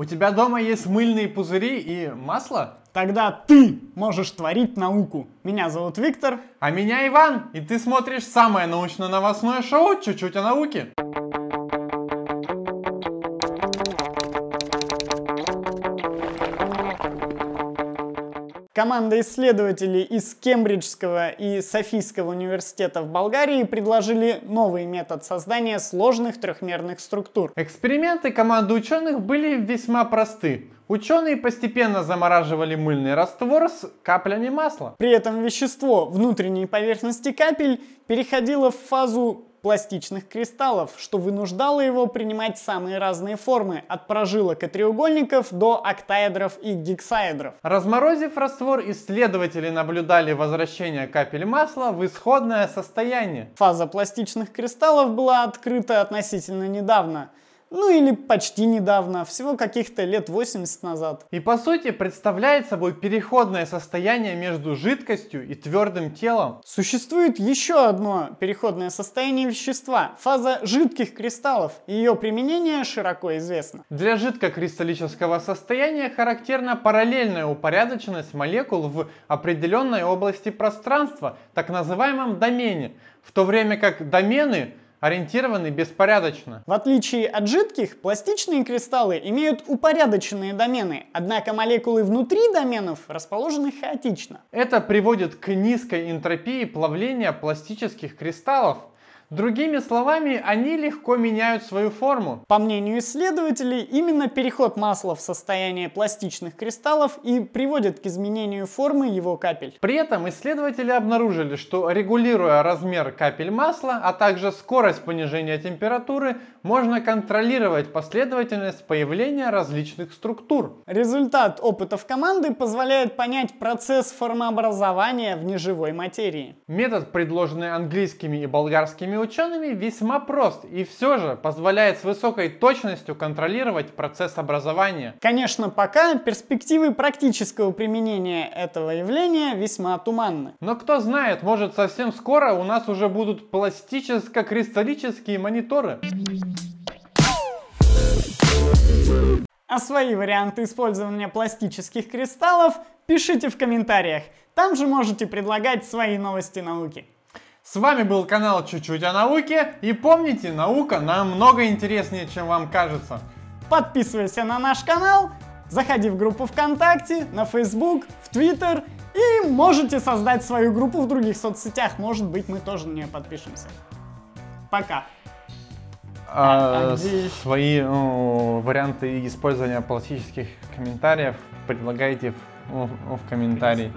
У тебя дома есть мыльные пузыри и масло? Тогда ты можешь творить науку. Меня зовут Виктор. А меня Иван. И ты смотришь самое научно-новостное шоу «Чуть-чуть о науке». Команда исследователей из Кембриджского и Софийского университетов Болгарии предложили новый метод создания сложных трехмерных структур. Эксперименты команды ученых были весьма просты. Ученые постепенно замораживали мыльный раствор с каплями масла. При этом вещество внутренней поверхности капель переходило в фазу пластичных кристаллов, что вынуждало его принимать самые разные формы, от прожилок и треугольников до октаэдров и гексаэдров. Разморозив раствор, исследователи наблюдали возвращение капель масла в исходное состояние. Фаза пластичных кристаллов была открыта относительно недавно – ну или почти недавно, всего каких-то лет 80 назад. И по сути представляет собой переходное состояние между жидкостью и твердым телом. Существует еще одно переходное состояние вещества – фаза жидких кристаллов. Ее применение широко известно. Для жидкокристаллического состояния характерна параллельная упорядоченность молекул в определенной области пространства, так называемом домене, в то время как домены – ориентированы беспорядочно. В отличие от жидких, пластичные кристаллы имеют упорядоченные домены, однако молекулы внутри доменов расположены хаотично. Это приводит к низкой энтропии плавления пластических кристаллов, Другими словами, они легко меняют свою форму. По мнению исследователей, именно переход масла в состояние пластичных кристаллов и приводит к изменению формы его капель. При этом исследователи обнаружили, что регулируя размер капель масла, а также скорость понижения температуры, можно контролировать последовательность появления различных структур. Результат опытов команды позволяет понять процесс формообразования в неживой материи. Метод, предложенный английскими и болгарскими учеными весьма прост и все же позволяет с высокой точностью контролировать процесс образования. Конечно, пока перспективы практического применения этого явления весьма туманны. Но кто знает, может совсем скоро у нас уже будут пластическо-кристаллические мониторы. А свои варианты использования пластических кристаллов пишите в комментариях. Там же можете предлагать свои новости науки. С вами был канал Чуть-чуть о науке. И помните, наука намного интереснее, чем вам кажется. Подписывайся на наш канал, заходи в группу ВКонтакте, на Facebook, в Твиттер и можете создать свою группу в других соцсетях. Может быть, мы тоже на нее подпишемся. Пока. А, а, а где... Свои ну, варианты использования пластических комментариев предлагайте в, в, в комментарии.